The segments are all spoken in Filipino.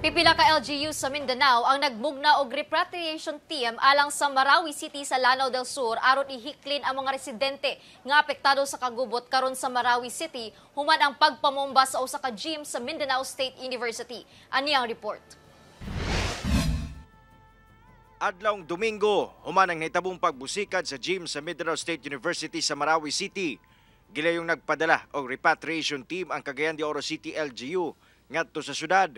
Pipila ka LGU sa Mindanao ang nagmugna og repatriation team alang sa Marawi City sa Lanao del Sur aron ihiklin ang mga residente nga apektado sa kagubot karon sa Marawi City human ang pagpamomba sa usa ka gym sa Mindanao State University. Ani ang report. Adlong Domingo, human ang naitabong pagbusikad sa gym sa Mindanao State University sa Marawi City. Gilayong nagpadala og repatriation team ang Cagayan de Oro City LGU ngadto sa syudad.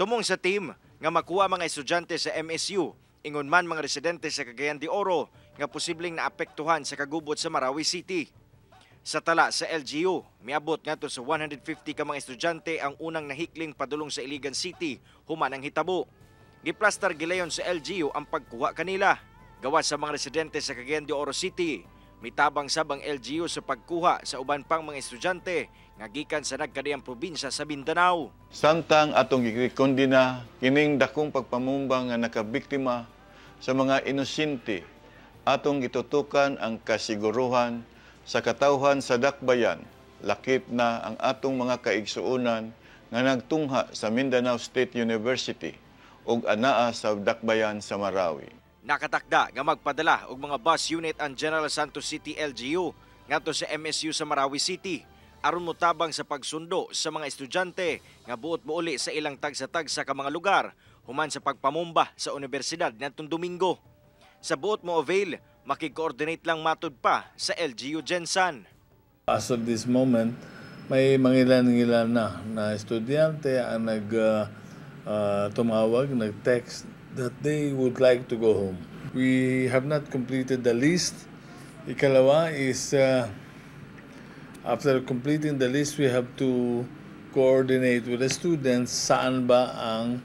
Tumong sa team nga makuha mga estudyante sa MSU, ingon man mga residente sa Cagayan de Oro nga posibleng naapektuhan sa kagubot sa Marawi City. Sa tala sa LGU, miabot nga to sa 150 ka mga estudyante ang unang nahikling padulong sa Iligan City human ang hitabo. Giplastar gilayon sa LGU ang pagkuha kanila gawa sa mga residente sa Cagayan de Oro City Mitabang sab ang LGU sa pagkuha sa uban pang mga estudyante nga gikan sa nagkadiyang probinsya sa Mindanao. Samtang atong gikondina kining dakong pagpamumbang nga nakabiktima sa mga inosente atong itutukan ang kasiguruhan sa katawhan sa dakbayan lakip na ang atong mga kaigsuonan nga nagtungha sa Mindanao State University ug anaa sa dakbayan sa Marawi. Nakatakda nga magpadala og mga bus unit ang General Santos City LGU ngadto sa MSU sa Marawi City aron motabang sa pagsundo sa mga estudyante nga buot mouli sa ilang tagsa-tag sa mga lugar human sa pagpamumba sa unibersidad ngadtong Domingo. Sa buot mo avail, makikoordinate lang matud pa sa LGU Gensan. As of this moment, may mangilan-ngilan na na estudyante ang nag uh, uh, tumawag, nag-text that they would like to go home. We have not completed the list. Ikalawa is uh, after completing the list, we have to coordinate with the students saan ba ang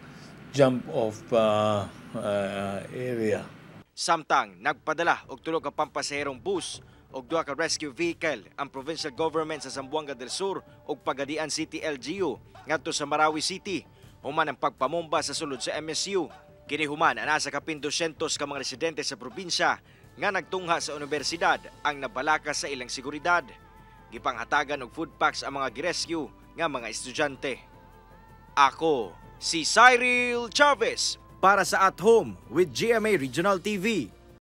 jump-off uh, uh, area. Samtang nagpadala og tulo ka pampasaherong bus og duha ka rescue vehicle ang provincial government sa Zamboanga del Sur og Pagadian City LGU ngadto sa Marawi City human ang pagpamomba sa sulod sa MSU Kini human nasa kapin 200 ka mga residente sa probinsya nga nagtungha sa unibersidad ang nabalaka sa ilang seguridad. Gipanghatagan og food packs ang mga girescue nga mga estudyante. Ako si Cyril Chavez para sa At Home with GMA Regional TV.